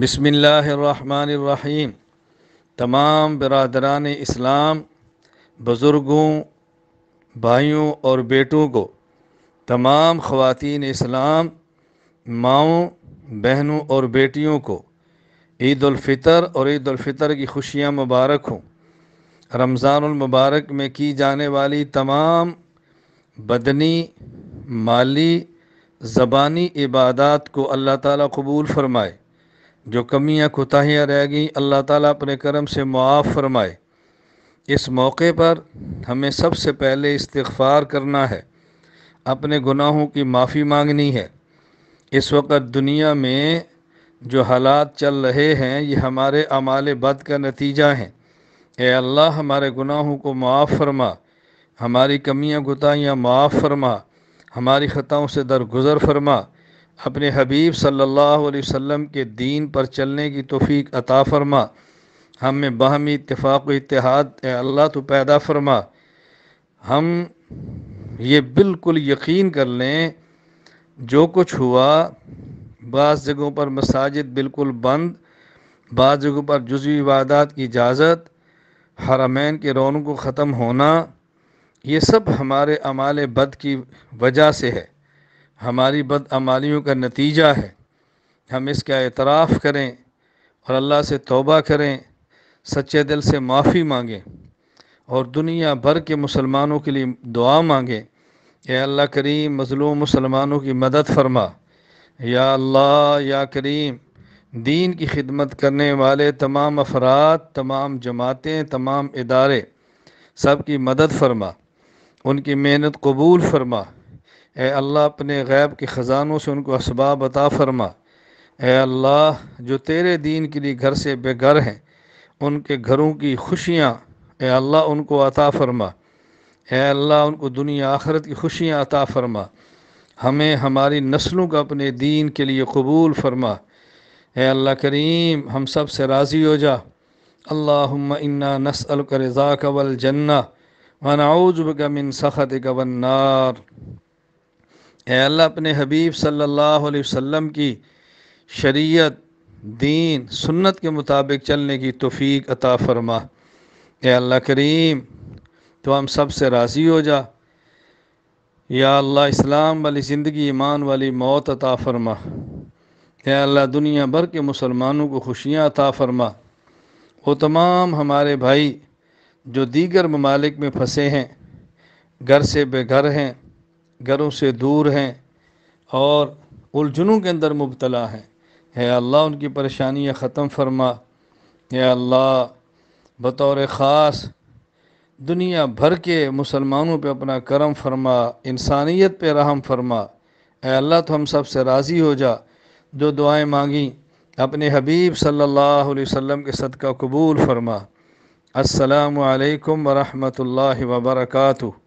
بسم اللہ الرحمن الرحیم تمام برادران اسلام بزرگوں بھائیوں اور بیٹوں کو تمام خواتین اسلام ماؤں بہنوں اور بیٹیوں کو عید الفطر اور عید الفطر کی خوشیاں مبارک ہوں رمضان المبارک میں کی جانے والی تمام بدنی مالی زبانی عبادات کو اللہ تعالیٰ قبول فرمائے جو کمیاں کوتاہیاں رہ گئیں اللہ تعالیٰ اپنے کرم سے معاف فرمائے اس موقع پر ہمیں سب سے پہلے استغفار کرنا ہے اپنے گناہوں کی معافی مانگنی ہے اس وقت دنیا میں جو حالات چل رہے ہیں یہ ہمارے اعمال بد کا نتیجہ ہیں اے اللہ ہمارے گناہوں کو معاف فرما ہماری کمیاں گتائیاں معاف فرما ہماری خطاؤں سے درگزر فرما اپنے حبیب صلی اللہ علیہ وسلم کے دین پر چلنے کی توفیق عطا فرما ہم میں باہمی اتفاق و اتحاد اے اللہ تو پیدا فرما ہم یہ بالکل یقین کر لیں جو کچھ ہوا بعض جگہوں پر مساجد بالکل بند بعض جگہوں پر جزوی عبادات کی اجازت حرمین کے رونوں کو ختم ہونا یہ سب ہمارے عمال بد کی وجہ سے ہے ہماری عمالیوں کا نتیجہ ہے ہم اس کا اعتراف کریں اور اللہ سے توبہ کریں سچے دل سے معافی مانگیں اور دنیا بھر کے مسلمانوں کے لیے دعا مانگیں اے اللہ کریم مظلوم مسلمانوں کی مدد فرما یا اللہ یا کریم دین کی خدمت کرنے والے تمام افراد تمام جماعتیں تمام ادارے سب کی مدد فرما ان کی محنت قبول فرما اے اللہ اپنے غیب کے خزانوں سے ان کو اسباب عطا فرما اے اللہ جو تیرے دین کے لیے گھر سے بے گھر ہیں ان کے گھروں کی خوشیاں اے اللہ ان کو عطا فرما اے اللہ ان کو دنیا آخرت کی خوشیاں عطا فرما ہمیں ہماری نسلوں کا اپنے دین کے لیے قبول فرما اے اللہ کریم ہم سب سے راضی ہو جا اللہ انا نسألک رضاک قبل ونعوذ بک من سخت والنار اے اللہ اپنے حبیب صلی اللہ علیہ وسلم کی شریعت دین سنت کے مطابق چلنے کی توفیق عطا فرما اے اللہ کریم تو ہم سب سے راضی ہو جا یا اللہ اسلام والی زندگی ایمان والی موت عطا فرما اے اللہ دنیا بھر کے مسلمانوں کو خوشیاں عطا فرما وہ تمام ہمارے بھائی جو دیگر ممالک میں پھنسے ہیں گھر سے بے گھر ہیں گھروں سے دور ہیں اور الجھنوں کے اندر مبتلا ہیں اے اللہ ان کی پریشانیاں ختم فرما ہے اللہ بطور خاص دنیا بھر کے مسلمانوں پہ اپنا کرم فرما انسانیت پہ رحم فرما اے اللہ تو ہم سب سے راضی ہو جا جو دعائیں مانگیں اپنے حبیب صلی اللہ علیہ وسلم کے صدقہ قبول فرما السلام علیکم ورحمۃ اللہ وبرکاتہ